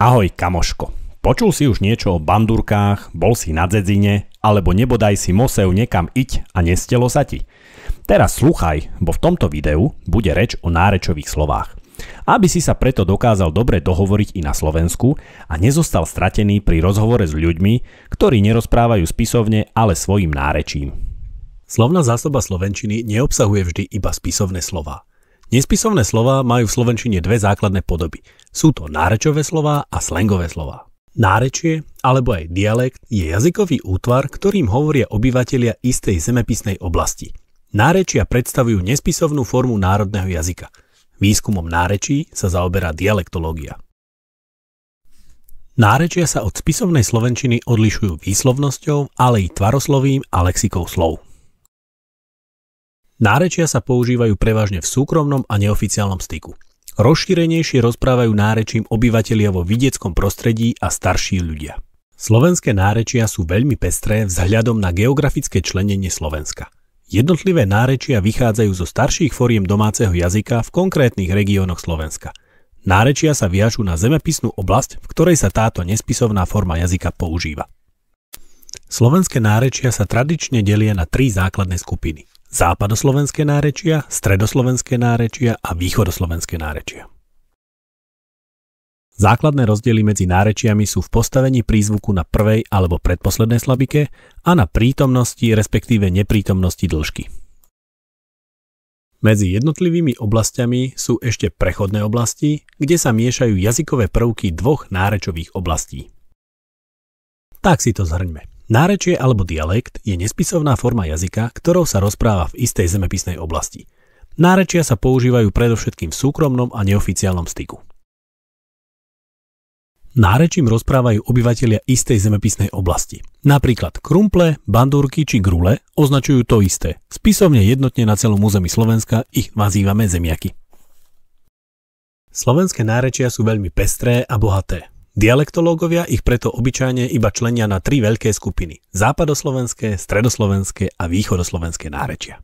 Ahoj kamoško. Počul si už niečo o bandurkách, bol si na dzedzine, alebo nebodaj si mosev niekam iť a nestelo sa ti? Teraz sluchaj, bo v tomto videu bude reč o nárečových slovách. Aby si sa preto dokázal dobre dohovoriť i na Slovensku a nezostal stratený pri rozhovore s ľuďmi, ktorí nerozprávajú spisovne, ale svojim nárečím. Slovná zásoba slovenčiny neobsahuje vždy iba spisovné slova. Nespisovné slová majú v slovenčine dve základné podoby. Sú to nárečové slová a slangové slová. Nárečie, alebo aj dialekt, je jazykový útvar, ktorým hovoria obyvatelia istej zemepisnej oblasti. Nárečia predstavujú nespisovnú formu národného jazyka. Výskumom nárečí sa zaoberá dialektológia. Nárečia sa od spisovnej slovenčiny odlišujú výslovnosťou, ale i tvaroslovím a lexikou slov. Nárečia sa používajú prevažne v súkromnom a neoficiálnom styku. Rozšírenejšie rozprávajú nárečím obyvatelia vo vidieckom prostredí a starší ľudia. Slovenské nárečia sú veľmi pestré vzhľadom na geografické členenie Slovenska. Jednotlivé nárečia vychádzajú zo starších foriem domáceho jazyka v konkrétnych regiónoch Slovenska. Nárečia sa viažú na zemepisnú oblasť, v ktorej sa táto nespisovná forma jazyka používa. Slovenské nárečia sa tradične delia na tri základné skupiny západoslovenské nárečia, stredoslovenské nárečia a východoslovenské nárečia. Základné rozdiely medzi nárečiami sú v postavení prízvuku na prvej alebo predposlednej slabike a na prítomnosti respektíve neprítomnosti dĺžky. Medzi jednotlivými oblastiami sú ešte prechodné oblasti, kde sa miešajú jazykové prvky dvoch nárečových oblastí. Tak si to zhrňme. Nárečie alebo dialekt je nespisovná forma jazyka, ktorou sa rozpráva v istej zemepisnej oblasti. Nárečia sa používajú predovšetkým v súkromnom a neoficiálnom styku. Nárečím rozprávajú obyvatelia istej zemepisnej oblasti. Napríklad krumple, bandúrky či grule označujú to isté. Spisovne jednotne na celom území Slovenska ich nazývame zemiaky. Slovenské nárečia sú veľmi pestré a bohaté. Dialektológovia ich preto obyčajne iba členia na tri veľké skupiny – západoslovenské, stredoslovenské a východoslovenské nárečia.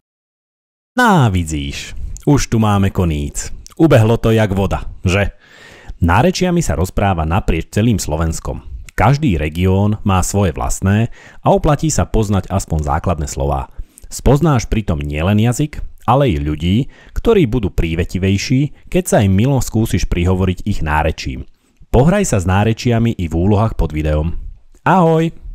Ná, vidíš, už tu máme koníc. Ubehlo to jak voda, že? Nárečiami sa rozpráva naprieč celým Slovenskom. Každý región má svoje vlastné a oplatí sa poznať aspoň základné slová. Spoznáš pritom nielen jazyk, ale i ľudí, ktorí budú prívetivejší, keď sa im milo skúsiš prihovoriť ich nárečím – Pohraj sa s nárečiami i v úlohách pod videom. Ahoj!